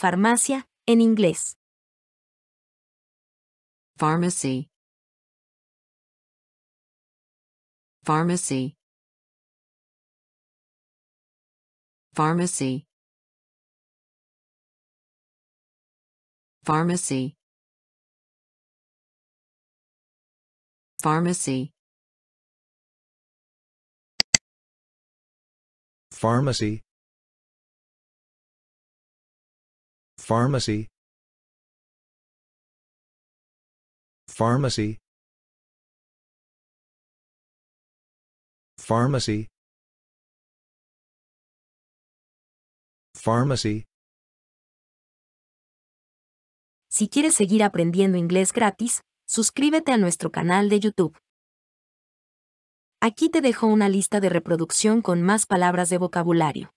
Farmacia, en inglés. Pharmacy. Pharmacy. Pharmacy. Pharmacy. Pharmacy. Pharmacy. Pharmacy Pharmacy Pharmacy Pharmacy Si quieres seguir aprendiendo inglés gratis, suscríbete a nuestro canal de YouTube. Aquí te dejo una lista de reproducción con más palabras de vocabulario.